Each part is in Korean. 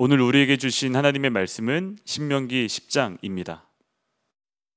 오늘 우리에게 주신 하나님의 말씀은 신명기 10장입니다.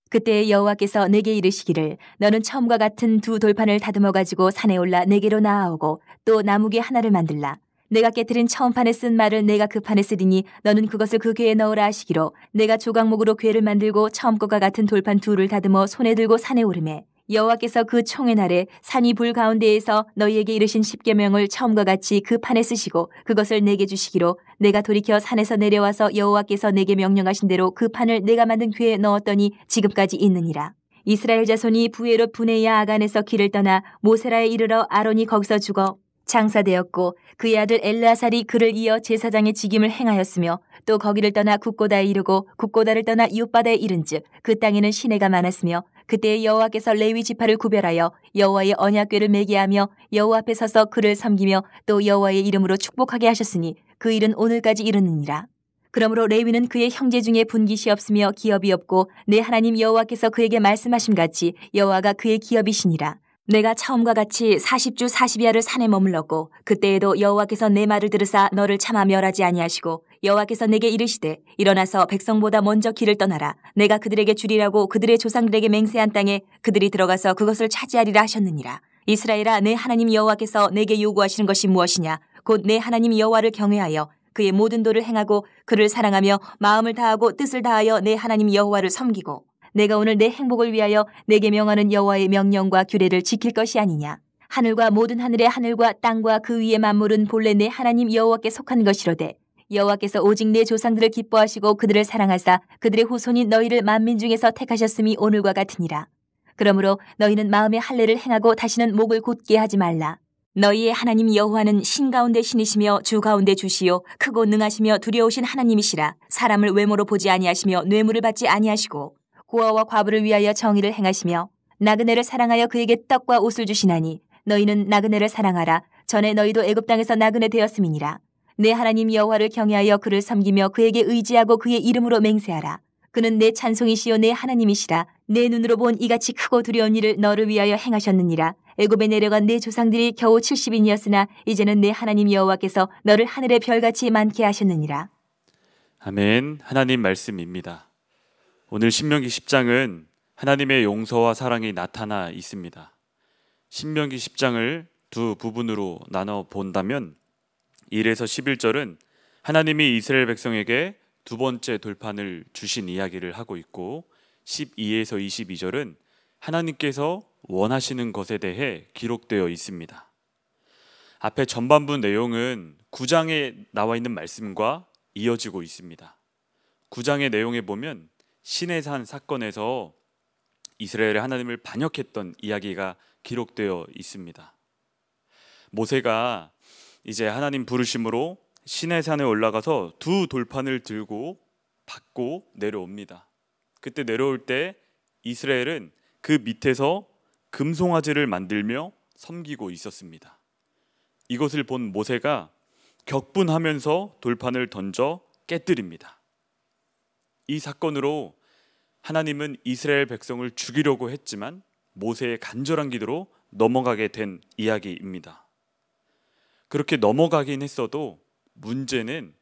그때 여호와께서 내게 이르시기를 너는 처음과 같은 두 돌판을 다듬어 가지고 산에 올라 내게로 나아오고 또 나무기 하나를 만들라 내가 깨뜨린 처음 판에 쓴 말을 내가 그 판에 쓰리니 너는 그것을 그 궤에 넣으라 하시기로 내가 조각목으로 궤를 만들고 처음 것과 같은 돌판 둘을 다듬어 손에 들고 산에 오르매 여호와께서 그 총의 날에 산이 불 가운데에서 너희에게 이르신 십계명을 처음과 같이 그 판에 쓰시고 그것을 내게 주시기로 내가 돌이켜 산에서 내려와서 여호와께서 내게 명령하신 대로 그 판을 내가 만든 귀에 넣었더니 지금까지 있느니라. 이스라엘 자손이 부에롯 분해야 아간에서 길을 떠나 모세라에 이르러 아론이 거기서 죽어 장사되었고 그의 아들 엘라살이 그를 이어 제사장의 직임을 행하였으며 또 거기를 떠나 국고다에 이르고 국고다를 떠나 이웃바다에 이른즉 그 땅에는 시내가 많았으며 그때 여호와께서 레위 지파를 구별하여 여호와의 언약궤를 매게 하며 여호와 앞에 서서 그를 섬기며 또 여호와의 이름으로 축복하게 하셨으니 그 일은 오늘까지 이르느니라. 그러므로 레위는 그의 형제 중에 분깃이 없으며 기업이 없고 내 하나님 여호와께서 그에게 말씀하심 같이 여호와가 그의 기업이시니라. 내가 처음과 같이 40주 40야를 산에 머물렀고 그때에도 여호와께서 내 말을 들으사 너를 참아 멸하지 아니하시고 여호와께서 내게 이르시되 일어나서 백성보다 먼저 길을 떠나라 내가 그들에게 주리라고 그들의 조상들에게 맹세한 땅에 그들이 들어가서 그것을 차지하리라 하셨느니라 이스라엘아 내 하나님 여호와께서 내게 요구하시는 것이 무엇이냐 곧 내 하나님 여호와를 경외하여 그의 모든 도를 행하고 그를 사랑하며 마음을 다하고 뜻을 다하여 내 하나님 여호와를 섬기고 내가 오늘 내 행복을 위하여 내게 명하는 여호와의 명령과 규례를 지킬 것이 아니냐 하늘과 모든 하늘의 하늘과 땅과 그 위의 만물은 본래 내 하나님 여호와께 속한 것이로되 여호와께서 오직 내 조상들을 기뻐하시고 그들을 사랑하사 그들의 후손이 너희를 만민 중에서 택하셨음이 오늘과 같으니라. 그러므로 너희는 마음의 할례를 행하고 다시는 목을 곧게 하지 말라. 너희의 하나님 여호와는 신 가운데 신이시며 주 가운데 주시요 크고 능하시며 두려우신 하나님이시라 사람을 외모로 보지 아니하시며 뇌물을 받지 아니하시고 고아와 과부를 위하여 정의를 행하시며 나그네를 사랑하여 그에게 떡과 옷을 주시나니 너희는 나그네를 사랑하라 전에 너희도 애굽 땅에서 나그네 되었음이니라 내 하나님 여호와를 경외하여 그를 섬기며 그에게 의지하고 그의 이름으로 맹세하라. 그는 내 찬송이시요 내 하나님이시라. 내 눈으로 본 이같이 크고 두려운 일을 너를 위하여 행하셨느니라. 애굽에 내려간 내 조상들이 겨우 70인이었으나 이제는 내 하나님 여호와께서 너를 하늘의 별같이 많게 하셨느니라. 아멘. 하나님 말씀입니다. 오늘 신명기 10장은 하나님의 용서와 사랑이 나타나 있습니다. 신명기 10장을 두 부분으로 나눠 본다면 1에서 11절은 하나님이 이스라엘 백성에게 두 번째 돌판을 주신 이야기를 하고 있고 12에서 22절은 하나님께서 원하시는 것에 대해 기록되어 있습니다. 앞에 전반부 내용은 9장에 나와 있는 말씀과 이어지고 있습니다. 9장의 내용에 보면 신의 산 사건에서 이스라엘의 하나님을 반역했던 이야기가 기록되어 있습니다. 모세가 이제 하나님 부르심으로 시내 산에 올라가서 두 돌판을 들고 받고 내려옵니다. 그때 내려올 때 이스라엘은 그 밑에서 금송아지를 만들며 섬기고 있었습니다. 이것을 본 모세가 격분하면서 돌판을 던져 깨뜨립니다. 이 사건으로 하나님은 이스라엘 백성을 죽이려고 했지만 모세의 간절한 기도로 넘어가게 된 이야기입니다. 그렇게 넘어가긴 했어도 문제는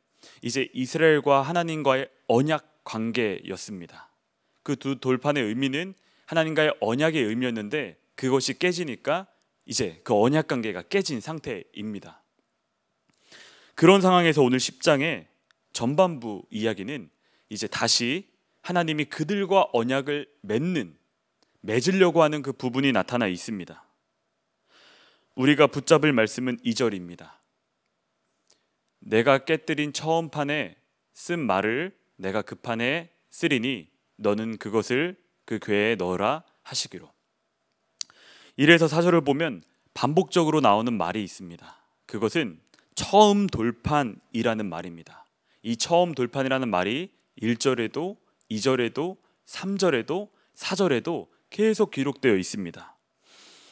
이제 이스라엘과 하나님과의 언약 관계였습니다. 그 두 돌판의 의미는 하나님과의 언약의 의미였는데 그것이 깨지니까 이제 그 언약 관계가 깨진 상태입니다. 그런 상황에서 오늘 10장의 전반부 이야기는 이제 다시 하나님이 그들과 언약을 맺는 맺으려고 하는 그 부분이 나타나 있습니다. 우리가 붙잡을 말씀은 2절입니다. 내가 깨뜨린 처음 판에 쓴 말을 내가 그 판에 쓰리니 너는 그것을 그 괴에 넣어라 하시기로. 이래서 사절을 보면 반복적으로 나오는 말이 있습니다. 그것은 처음 돌판이라는 말입니다. 이 처음 돌판이라는 말이 1절에도 2절에도 3절에도 4절에도 계속 기록되어 있습니다.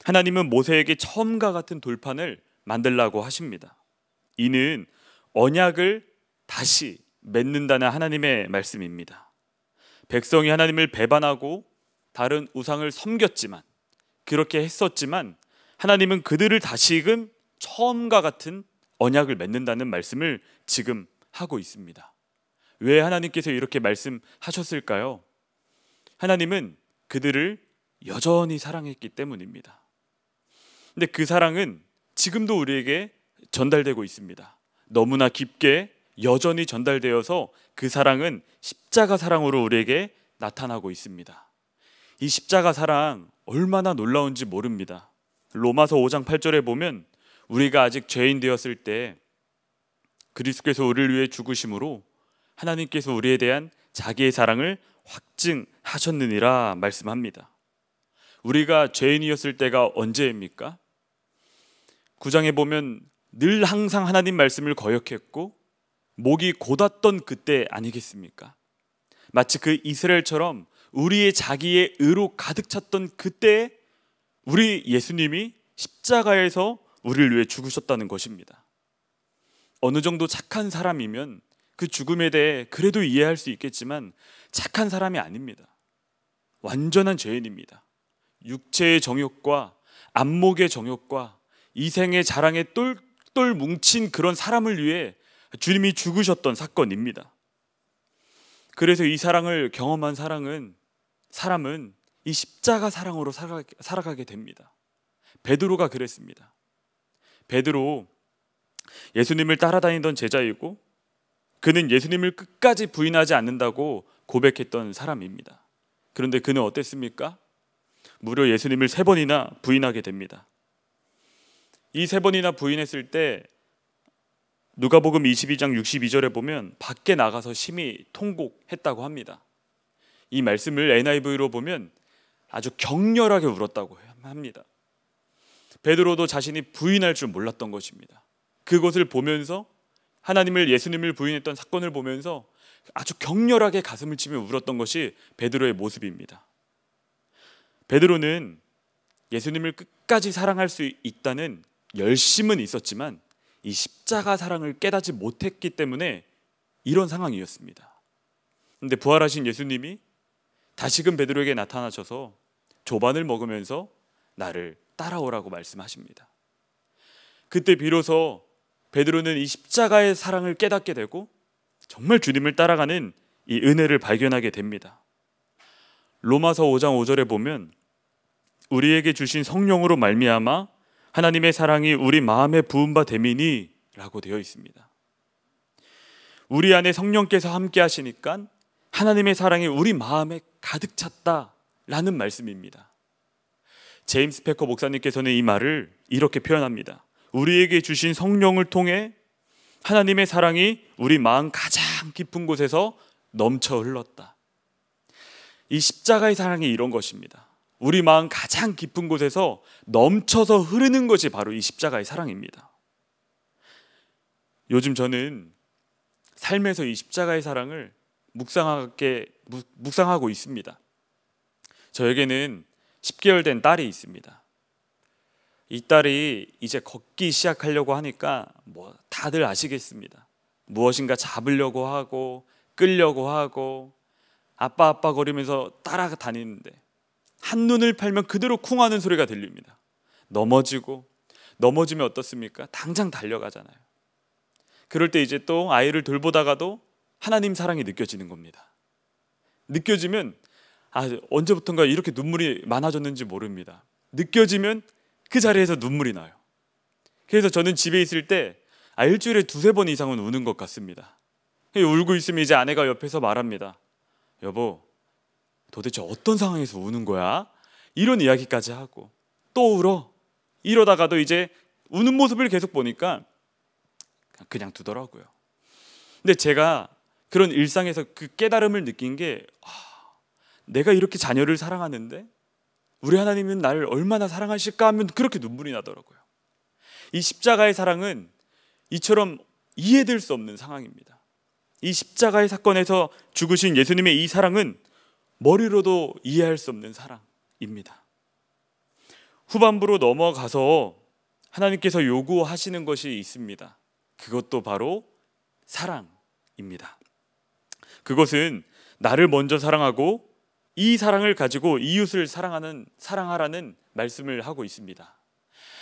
하나님은 모세에게 처음과 같은 돌판을 만들라고 하십니다. 이는 언약을 다시 맺는다는 하나님의 말씀입니다. 백성이 하나님을 배반하고 다른 우상을 섬겼지만 그렇게 했었지만 하나님은 그들을 다시금 처음과 같은 언약을 맺는다는 말씀을 지금 하고 있습니다. 왜 하나님께서 이렇게 말씀하셨을까요? 하나님은 그들을 여전히 사랑했기 때문입니다. 근데 그 사랑은 지금도 우리에게 전달되고 있습니다. 너무나 깊게 여전히 전달되어서 그 사랑은 십자가 사랑으로 우리에게 나타나고 있습니다. 이 십자가 사랑 얼마나 놀라운지 모릅니다. 로마서 5장 8절에 보면 우리가 아직 죄인 되었을 때 그리스께서 우리를 위해 죽으심으로 하나님께서 우리에 대한 자기의 사랑을 확증하셨느니라 말씀합니다. 우리가 죄인이었을 때가 언제입니까? 9장에 보면 늘 항상 하나님 말씀을 거역했고 목이 곧았던 그때 아니겠습니까? 마치 그 이스라엘처럼 우리의 자기의 의로 가득 찼던 그때 우리 예수님이 십자가에서 우리를 위해 죽으셨다는 것입니다. 어느 정도 착한 사람이면 그 죽음에 대해 그래도 이해할 수 있겠지만 착한 사람이 아닙니다. 완전한 죄인입니다. 육체의 정욕과 안목의 정욕과 이생의 자랑에 똘똘 뭉친 그런 사람을 위해 주님이 죽으셨던 사건입니다. 그래서 이 사랑을 경험한 사랑은 사람은 이 십자가 사랑으로 살아가게 됩니다. 베드로가 그랬습니다. 베드로 예수님을 따라다니던 제자이고 그는 예수님을 끝까지 부인하지 않는다고 고백했던 사람입니다. 그런데 그는 어땠습니까? 무려 예수님을 세 번이나 부인하게 됩니다. 이세 번이나 부인했을 때 누가복음 22장 62절에 보면 밖에 나가서 심히 통곡했다고 합니다. 이 말씀을 NIV로 보면 아주 격렬하게 울었다고 합니다. 베드로도 자신이 부인할 줄 몰랐던 것입니다. 그것을 보면서 하나님을 예수님을 부인했던 사건을 보면서 아주 격렬하게 가슴을 치며 울었던 것이 베드로의 모습입니다. 베드로는 예수님을 끝까지 사랑할 수 있다는 열심은 있었지만 이 십자가 사랑을 깨닫지 못했기 때문에 이런 상황이었습니다. 근데 부활하신 예수님이 다시금 베드로에게 나타나셔서 조반을 먹으면서 나를 따라오라고 말씀하십니다. 그때 비로소 베드로는 이 십자가의 사랑을 깨닫게 되고 정말 주님을 따라가는 이 은혜를 발견하게 됩니다. 로마서 5장 5절에 보면 우리에게 주신 성령으로 말미암아 하나님의 사랑이 우리 마음에 부은 바 되미니라고 되어 있습니다. 우리 안에 성령께서 함께 하시니까 하나님의 사랑이 우리 마음에 가득 찼다라는 말씀입니다. 제임스 페커 목사님께서는 이 말을 이렇게 표현합니다. 우리에게 주신 성령을 통해 하나님의 사랑이 우리 마음 가장 깊은 곳에서 넘쳐 흘렀다. 이 십자가의 사랑이 이런 것입니다. 우리 마음 가장 깊은 곳에서 넘쳐서 흐르는 것이 바로 이 십자가의 사랑입니다. 요즘 저는 삶에서 이 십자가의 사랑을 묵상하게 묵상하고 있습니다. 저에게는 10개월 된 딸이 있습니다. 이 딸이 이제 걷기 시작하려고 하니까 뭐 다들 아시겠습니다. 무엇인가 잡으려고 하고 끌려고 하고 아빠 아빠 거리면서 따라다니는데 한눈을 팔면 그대로 쿵하는 소리가 들립니다. 넘어지고 넘어지면 어떻습니까? 당장 달려가잖아요. 그럴 때 이제 또 아이를 돌보다가도 하나님 사랑이 느껴지는 겁니다. 느껴지면 아 언제부턴가 이렇게 눈물이 많아졌는지 모릅니다. 느껴지면 그 자리에서 눈물이 나요. 그래서 저는 집에 있을 때 아, 일주일에 두세 번 이상은 우는 것 같습니다. 울고 있으면 이제 아내가 옆에서 말합니다. 여보, 도대체 어떤 상황에서 우는 거야? 이런 이야기까지 하고 또 울어. 이러다가도 이제 우는 모습을 계속 보니까 그냥 두더라고요. 근데 제가 그런 일상에서 그 깨달음을 느낀 게 아, 내가 이렇게 자녀를 사랑하는데 우리 하나님은 나를 얼마나 사랑하실까 하면 그렇게 눈물이 나더라고요. 이 십자가의 사랑은 이처럼 이해될 수 없는 상황입니다. 이 십자가의 사건에서 죽으신 예수님의 이 사랑은 머리로도 이해할 수 없는 사랑입니다. 후반부로 넘어가서 하나님께서 요구하시는 것이 있습니다. 그것도 바로 사랑입니다. 그것은 나를 먼저 사랑하고 이 사랑을 가지고 이웃을 사랑하는 사랑하라는 말씀을 하고 있습니다.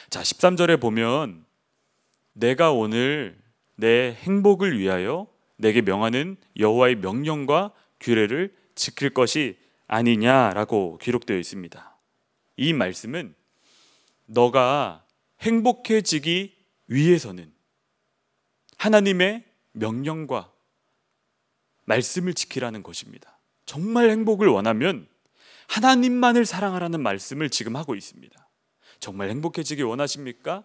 자, 13절에 보면 내가 오늘 내 행복을 위하여 내게 명하는 여호와의 명령과 규례를 지킬 것이 아니냐라고 기록되어 있습니다. 이 말씀은 너가 행복해지기 위해서는 하나님의 명령과 말씀을 지키라는 것입니다. 정말 행복을 원하면 하나님만을 사랑하라는 말씀을 지금 하고 있습니다. 정말 행복해지기 원하십니까?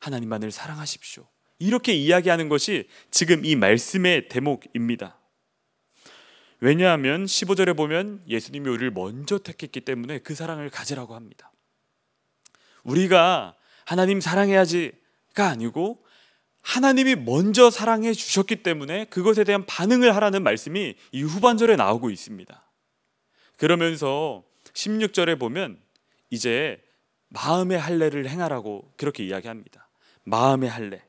하나님만을 사랑하십시오. 이렇게 이야기하는 것이 지금 이 말씀의 대목입니다. 왜냐하면 15절에 보면 예수님이 우리를 먼저 택했기 때문에 그 사랑을 가지라고 합니다. 우리가 하나님 사랑해야지가 아니고 하나님이 먼저 사랑해 주셨기 때문에 그것에 대한 반응을 하라는 말씀이 이 후반절에 나오고 있습니다. 그러면서 16절에 보면 이제 마음의 할례를 행하라고 그렇게 이야기합니다. 마음의 할례.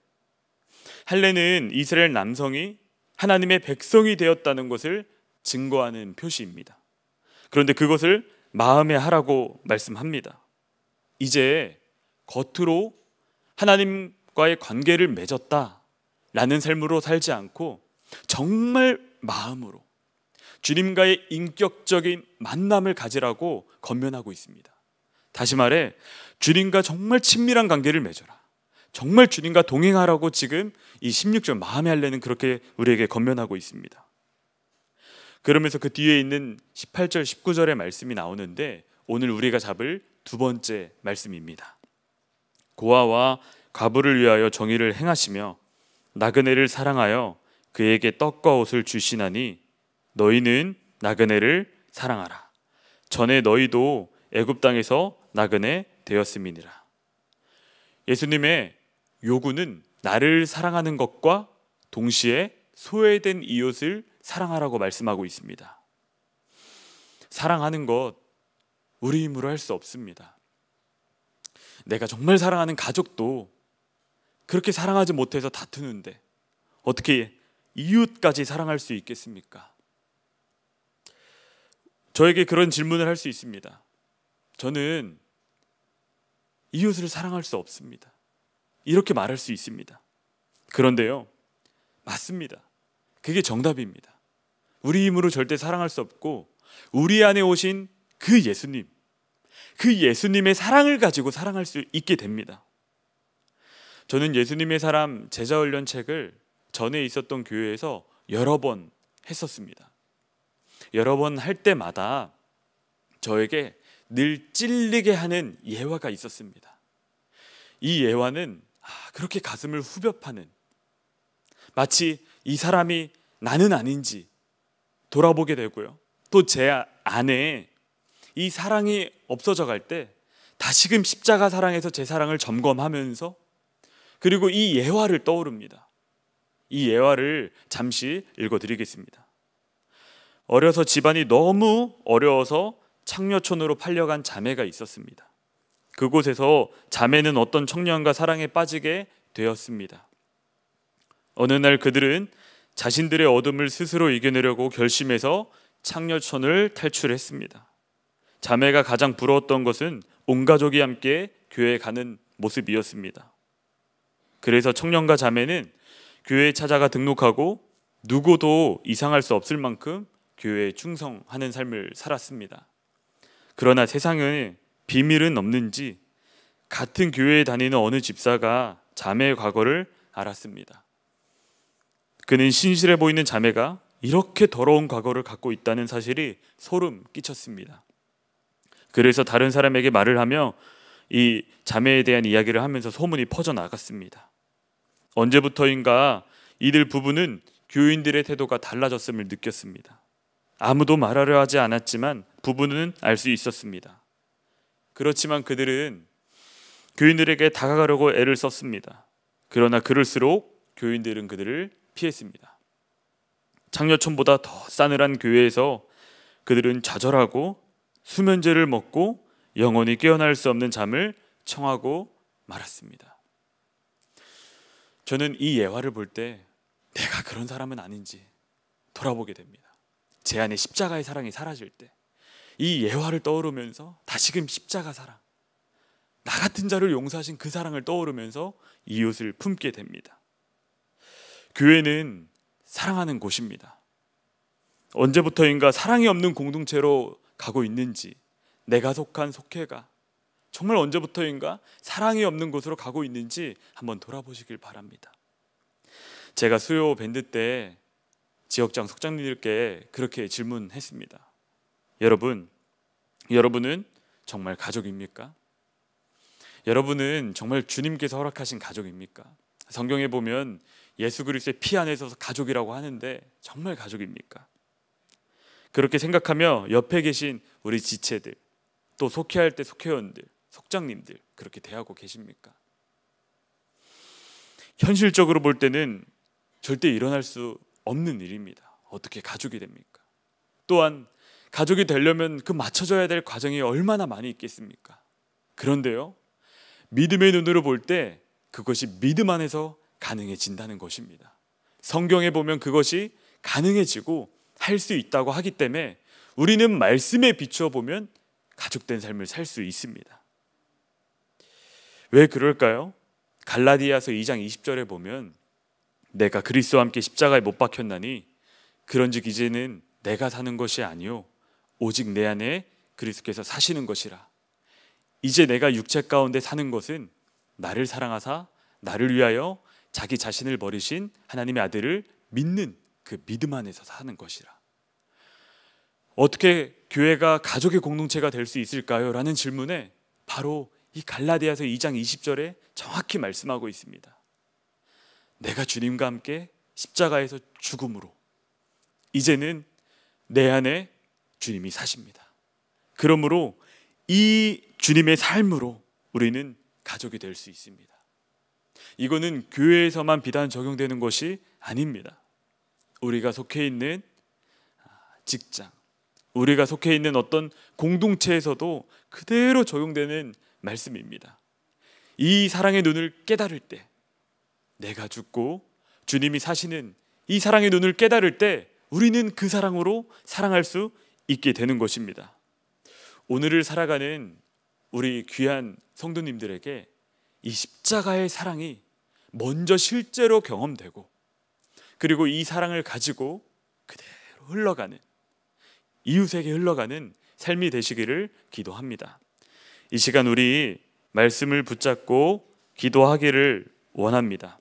할례는 이스라엘 남성이 하나님의 백성이 되었다는 것을 증거하는 표시입니다. 그런데 그것을 마음에 하라고 말씀합니다. 이제 겉으로 하나님과의 관계를 맺었다라는 삶으로 살지 않고 정말 마음으로 주님과의 인격적인 만남을 가지라고 건면하고 있습니다. 다시 말해 주님과 정말 친밀한 관계를 맺어라. 정말 주님과 동행하라고 지금 이 16절 마음에 할례는 그렇게 우리에게 건면하고 있습니다. 그러면서 그 뒤에 있는 18절 19절의 말씀이 나오는데 오늘 우리가 잡을 두 번째 말씀입니다. 고아와 과부를 위하여 정의를 행하시며 나그네를 사랑하여 그에게 떡과 옷을 주시나니 너희는 나그네를 사랑하라. 전에 너희도 애굽 땅에서 나그네 되었음이니라. 예수님의 요구는 나를 사랑하는 것과 동시에 소외된 이웃을 사랑하라고 말씀하고 있습니다. 사랑하는 것 우리 힘으로 할 수 없습니다. 내가 정말 사랑하는 가족도 그렇게 사랑하지 못해서 다투는데 어떻게 이웃까지 사랑할 수 있겠습니까? 저에게 그런 질문을 할 수 있습니다. 저는 이웃을 사랑할 수 없습니다. 이렇게 말할 수 있습니다. 그런데요, 맞습니다. 그게 정답입니다. 우리 힘으로 절대 사랑할 수 없고 우리 안에 오신 그 예수님, 그 예수님의 사랑을 가지고 사랑할 수 있게 됩니다. 저는 예수님의 사람 제자훈련 책을 전에 있었던 교회에서 여러 번 했었습니다. 여러 번 할 때마다 저에게 늘 찔리게 하는 예화가 있었습니다. 이 예화는 아, 그렇게 가슴을 후벼파는 마치 이 사람이 나는 아닌지 돌아보게 되고요. 또 제 안에 이 사랑이 없어져 갈 때 다시금 십자가 사랑에서 제 사랑을 점검하면서 그리고 이 예화를 떠오릅니다. 이 예화를 잠시 읽어드리겠습니다. 어려서 집안이 너무 어려워서 창녀촌으로 팔려간 자매가 있었습니다. 그곳에서 자매는 어떤 청년과 사랑에 빠지게 되었습니다. 어느 날 그들은 자신들의 어둠을 스스로 이겨내려고 결심해서 창녀촌을 탈출했습니다. 자매가 가장 부러웠던 것은 온 가족이 함께 교회에 가는 모습이었습니다. 그래서 청년과 자매는 교회에 찾아가 등록하고 누구도 이상할 수 없을 만큼 교회에 충성하는 삶을 살았습니다. 그러나 세상에 비밀은 없는지 같은 교회에 다니는 어느 집사가 자매의 과거를 알았습니다. 그는 신실해 보이는 자매가 이렇게 더러운 과거를 갖고 있다는 사실이 소름 끼쳤습니다. 그래서 다른 사람에게 말을 하며 이 자매에 대한 이야기를 하면서 소문이 퍼져나갔습니다. 언제부터인가 이들 부부는 교인들의 태도가 달라졌음을 느꼈습니다. 아무도 말하려 하지 않았지만 부부는 알 수 있었습니다. 그렇지만 그들은 교인들에게 다가가려고 애를 썼습니다. 그러나 그럴수록 교인들은 그들을 피했습니다. 장려촌보다 더 싸늘한 교회에서 그들은 좌절하고 수면제를 먹고 영원히 깨어날 수 없는 잠을 청하고 말았습니다. 저는 이 예화를 볼 때 내가 그런 사람은 아닌지 돌아보게 됩니다. 제 안에 십자가의 사랑이 사라질 때 이 예화를 떠오르면서 다시금 십자가 사랑 나 같은 자를 용서하신 그 사랑을 떠오르면서 이웃을 품게 됩니다. 교회는 사랑하는 곳입니다. 언제부터인가 사랑이 없는 공동체로 가고 있는지 내가 속한 속회가 정말 언제부터인가 사랑이 없는 곳으로 가고 있는지 한번 돌아보시길 바랍니다. 제가 수요 밴드 때 지역장 속장님들께 그렇게 질문했습니다. 여러분, 여러분은 정말 가족입니까? 여러분은 정말 주님께서 허락하신 가족입니까? 성경에 보면 예수 그리스도의 피 안에서 가족이라고 하는데 정말 가족입니까? 그렇게 생각하며 옆에 계신 우리 지체들 또 속회할 때 속회원들 속장님들 그렇게 대하고 계십니까? 현실적으로 볼 때는 절대 일어날 수 없는 일입니다. 어떻게 가족이 됩니까? 또한 가족이 되려면 그 맞춰져야 될 과정이 얼마나 많이 있겠습니까? 그런데요. 믿음의 눈으로 볼 때 그것이 믿음 안에서 가능해진다는 것입니다. 성경에 보면 그것이 가능해지고 할 수 있다고 하기 때문에 우리는 말씀에 비추어 보면 가족된 삶을 살 수 있습니다. 왜 그럴까요? 갈라디아서 2장 20절에 보면 내가 그리스도와 함께 십자가에 못 박혔나니 그런즉 이제는 내가 사는 것이 아니요 오직 내 안에 그리스도께서 사시는 것이라 이제 내가 육체 가운데 사는 것은 나를 사랑하사 나를 위하여 자기 자신을 버리신 하나님의 아들을 믿는 그 믿음 안에서 사는 것이라. 어떻게 교회가 가족의 공동체가 될 수 있을까요? 라는 질문에 바로 이 갈라디아서 2장 20절에 정확히 말씀하고 있습니다. 내가 주님과 함께 십자가에서 죽음으로 이제는 내 안에 주님이 사십니다. 그러므로 이 주님의 삶으로 우리는 가족이 될 수 있습니다. 이거는 교회에서만 비단 적용되는 것이 아닙니다. 우리가 속해 있는 아, 직장, 우리가 속해 있는 어떤 공동체에서도 그대로 적용되는 말씀입니다. 이 사랑의 눈을 깨달을 때 내가 죽고 주님이 사시는 이 사랑의 눈을 깨달을 때 우리는 그 사랑으로 사랑할 수 있게 되는 것입니다. 오늘을 살아가는 우리 귀한 성도님들에게 이 십자가의 사랑이 먼저 실제로 경험되고 그리고 이 사랑을 가지고 그대로 흘러가는 이웃에게 흘러가는 삶이 되시기를 기도합니다. 이 시간 우리 말씀을 붙잡고 기도하기를 원합니다.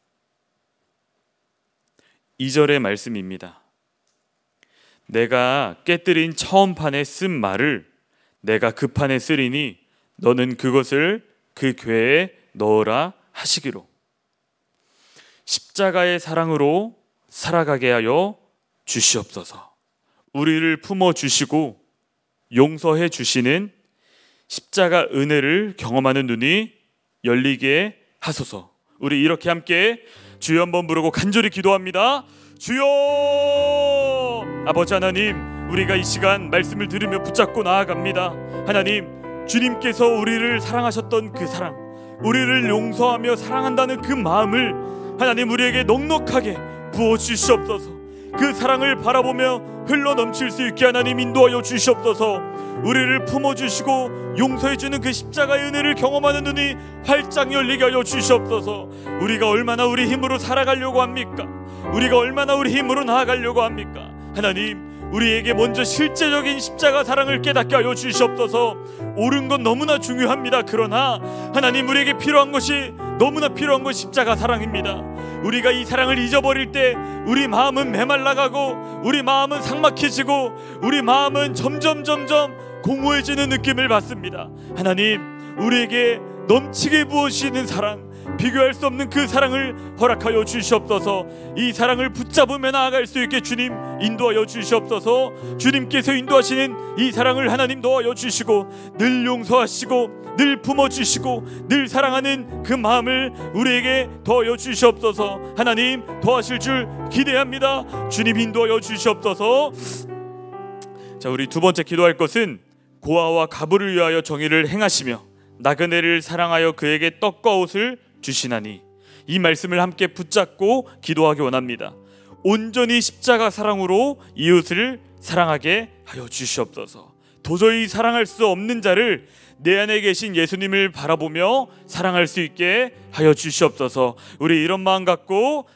2절의 말씀입니다. 내가 깨뜨린 처음 판에 쓴 말을 내가 그 판에 쓰리니 너는 그것을 그 괴에 넣으라 하시기로 십자가의 사랑으로 살아가게 하여 주시옵소서. 우리를 품어 주시고 용서해 주시는 십자가 은혜를 경험하는 눈이 열리게 하소서. 우리 이렇게 함께 주여 한번 부르고 간절히 기도합니다. 주여! 아버지 하나님, 우리가 이 시간 말씀을 들으며 붙잡고 나아갑니다. 하나님, 주님께서 우리를 사랑하셨던 그 사랑 우리를 용서하며 사랑한다는 그 마음을 하나님 우리에게 넉넉하게 부어 주시옵소서. 그 사랑을 바라보며 흘러 넘칠 수 있게 하나님 인도하여 주시옵소서. 우리를 품어 주시고 용서해 주는 그 십자가의 은혜를 경험하는 눈이 활짝 열리게 하여 주시옵소서. 우리가 얼마나 우리 힘으로 살아가려고 합니까? 우리가 얼마나 우리 힘으로 나아가려고 합니까? 하나님 우리에게 먼저 실제적인 십자가 사랑을 깨닫게 하여 주시옵소서. 옳은 건 너무나 중요합니다. 그러나 하나님 우리에게 필요한 것이 너무나 필요한 건 십자가 사랑입니다. 우리가 이 사랑을 잊어버릴 때 우리 마음은 메말라가고 우리 마음은 상막해지고 우리 마음은 점점 점점 공허해지는 느낌을 받습니다. 하나님 우리에게 넘치게 부어주시는 사랑 비교할 수 없는 그 사랑을 허락하여 주시옵소서 이 사랑을 붙잡으며 나아갈 수 있게 주님 인도하여 주시옵소서 주님께서 인도하시는 이 사랑을 하나님 도하여 주시고 늘 용서하시고 늘 품어주시고 늘 사랑하는 그 마음을 우리에게 더여 주시옵소서 하나님 도하실 줄 기대합니다 주님 인도하여 주시옵소서 자 우리 두 번째 기도할 것은 고아와 가부를 위하여 정의를 행하시며 나그네를 사랑하여 그에게 떡과 옷을 주시나니 이 말씀을 함께 붙잡고 기도하기 원합니다. 온전히 십자가 사랑으로 이웃을 사랑하게 하여 주시옵소서. 도저히 사랑할 수 없는 자를 내 안에 계신 예수님을 바라보며 사랑할 수 있게 하여 주시옵소서. 우리 이런 마음 갖고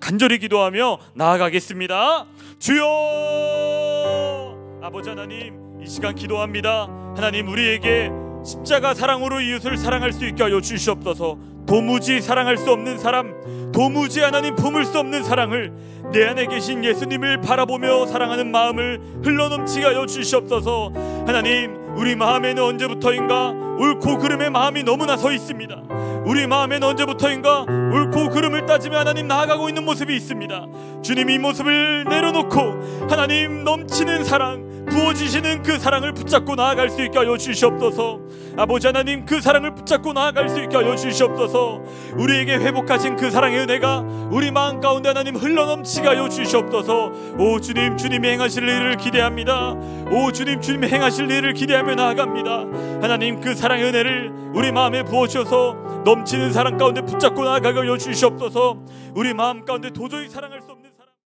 간절히 기도하며 나아가겠습니다. 주여! 아버지 하나님, 이 시간 기도합니다. 하나님, 우리에게 십자가 사랑으로 이웃을 사랑할 수 있게 하여 주시옵소서. 도무지 사랑할 수 없는 사람, 도무지 하나님 품을 수 없는 사랑을 내 안에 계신 예수님을 바라보며 사랑하는 마음을 흘러넘치게 하여 주시옵소서. 하나님, 우리 마음에는 언제부터인가 옳고 그름의 마음이 너무나 서 있습니다. 우리 마음에는 언제부터인가 옳고 그름을 따지며 하나님 나아가고 있는 모습이 있습니다. 주님 이 모습을 내려놓고 하나님 넘치는 사랑, 부어주시는 그 사랑을 붙잡고 나아갈 수 있게 하여 주시옵소서 아버지 하나님 그 사랑을 붙잡고 나아갈 수 있게 하여 주시옵소서 우리에게 회복하신 그 사랑의 은혜가 우리 마음 가운데 하나님 흘러넘치게 하여 주시옵소서 오 주님 주님 행하실 일을 기대합니다 오 주님 주님 행하실 일을 기대하며 나아갑니다 하나님 그 사랑의 은혜를 우리 마음에 부어주셔서 넘치는 사랑 가운데 붙잡고 나아가게 하여 주시옵소서 우리 마음 가운데 도저히 사랑할 수 없는